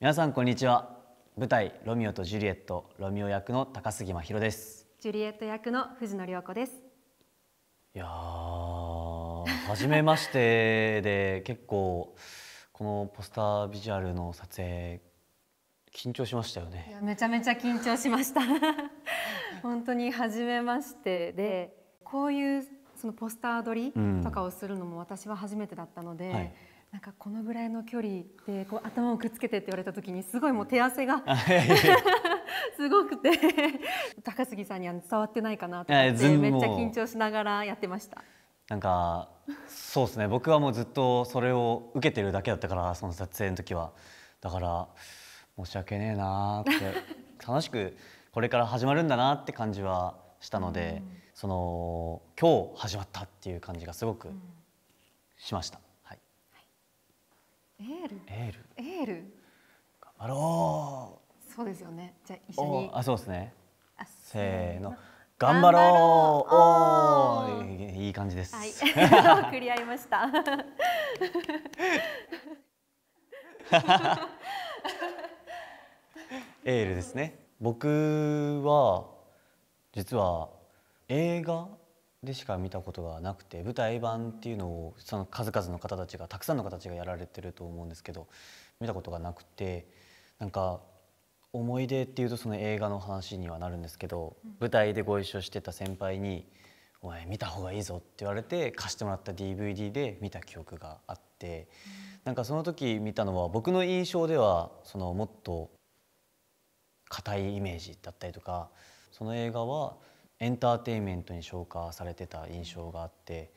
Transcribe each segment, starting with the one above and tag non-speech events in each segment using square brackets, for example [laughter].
皆さんこんにちは舞台ロミオとジュリエットロミオ役の高杉真宙ですジュリエット役の藤野涼子ですいやー初めましてで結構このポスタービジュアルの撮影緊張しましたよねめちゃめちゃ緊張しました [laughs] 本当に初めましてでこういうそのポスター撮りとかをするのも私は初めてだったので、うんはいなんかこのぐらいの距離でこう頭をくっつけてって言われた時にすごいもう手汗が [laughs] すごくて [laughs] 高杉さんには伝わってないかなと思ってめっちゃ緊張しながらやってました。なんかそうですね僕はもうずっとそれを受けてるだけだったからその撮影の時はだから申し訳ねえなって [laughs] 楽しくこれから始まるんだなって感じはしたので、その今日始まったっていう感じがすごくしました。エール。エール。エール。頑張ろう。そうですよね。じゃあ一緒に。あ、そうですね。せーの。頑張ろう。おお、いい感じです。はい。[laughs] クリアいました。エールですね。僕は実は映画でしか見たことがなくて舞台版っていうのをその数々の方たちがたくさんの方たちがやられてると思うんですけど見たことがなくてなんか思い出っていうとその映画の話にはなるんですけど、舞台でご一緒してた先輩に「お前見た方がいいぞ」って言われて貸してもらった DVD で見た記憶があって、なんかその時見たのは僕の印象ではそのもっと硬いイメージだったりとかその映画はエンターテインメントに昇華されてた印象があって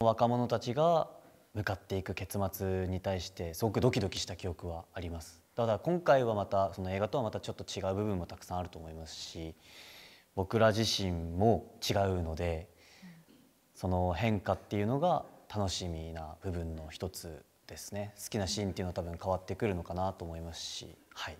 若者たちが向かっていく結末に対してすごくドキドキした記憶はありますただ今回はまたその映画とはまたちょっと違う部分もたくさんあると思いますし僕ら自身も違うのでその変化っていうのが楽しみな部分の一つですね好きなシーンっていうのは多分変わってくるのかなと思いますしはい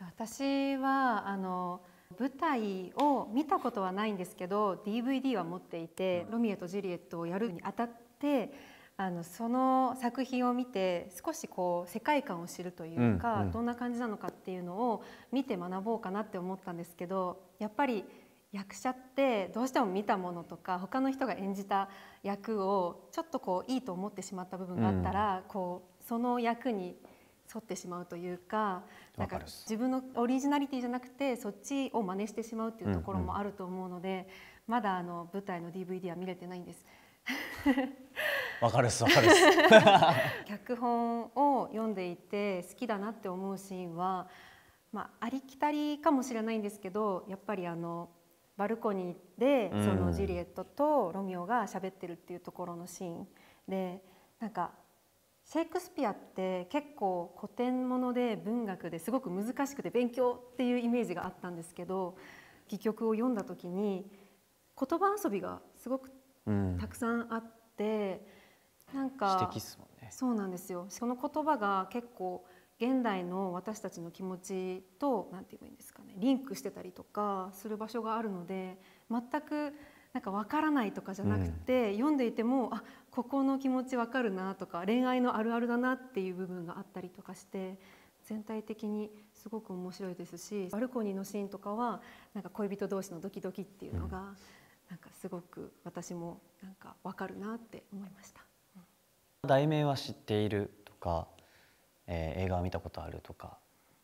私はあの舞台を見たことはないんですけど DVD は持っていて「ロミエとジュリエット」をやるにあたってあのその作品を見て少しこう世界観を知るというか、うん、どんな感じなのかっていうのを見て学ぼうかなって思ったんですけどやっぱり役者ってどうしても見たものとか他の人が演じた役をちょっとこういいと思ってしまった部分があったら、うん、こうその役に沿ってしまうというかなんか自分のオリジナリティじゃなくてそっちを真似してしまうっていうところもあると思うので、うんうん、まだあの舞台の DVD は見れてないんです。わかるすわかるす [laughs] 脚本を読んでいて好きだなって思うシーンは、まあ、ありきたりかもしれないんですけどやっぱりあのバルコニーでそのジュリエットとロミオが喋ってるっていうところのシーンでなんかシェイクスピアって結構古典もので文学ですごく難しくて勉強っていうイメージがあったんですけど戯曲を読んだ時に言葉遊びがすごくたくさんあって、うん、なんか、ね、そうなんですよその言葉が結構現代の私たちの気持ちと何て言えばいいんですかねリンクしてたりとかする場所があるので全くなんか分からないとかじゃなくて、うん、読んでいてもあここの気持ち分かるなとか恋愛のあるあるだなっていう部分があったりとかして全体的にすごく面白いですしバルコニーのシーンとかはなんか恋人同士のドキドキっていうのが、うん、なんかすごく私もなんか分かるなって思いました。うん、題名は知っているとか、えー、映画は見たことあるとか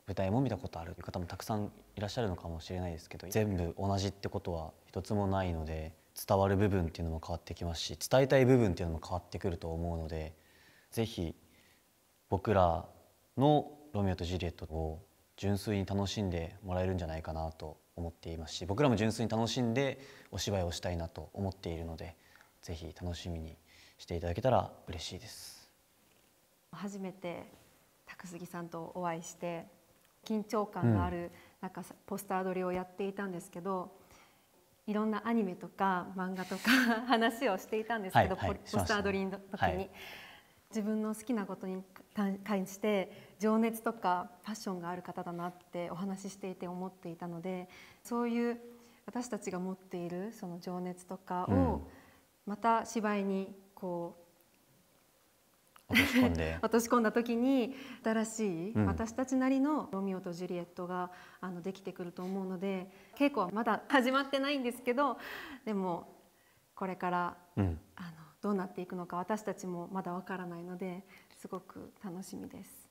舞台も見たことあるという方もたくさんいらっしゃるのかもしれないですけど全部同じってことは一つもないので伝わる部分っていうのも変わってきますし伝えたい部分っていうのも変わってくると思うので是非僕らの「ロミオとジュリエット」を純粋に楽しんでもらえるんじゃないかなと思っていますし僕らも純粋に楽しんでお芝居をしたいなと思っているので是非楽しみにしていただけたら嬉しいです。初めて高杉さんとお会いして緊張感がある、なんかポスター撮りをやっていたんですけどいろんなアニメとか漫画とか [laughs] 話をしていたんですけど、はいはい、ポスター撮りの時に、はい、自分の好きなことに関して情熱とかファッションがある方だなってお話ししていて思っていたのでそういう私たちが持っているその情熱とかをまた芝居にこう落とし込ん落とし込んだ時に新しい、私たちなりのロミオとジュリエットがあのできてくると思うので稽古はまだ始まってないんですけどでもこれから、あのどうなっていくのか私たちもまだわからないのですごく楽しみです。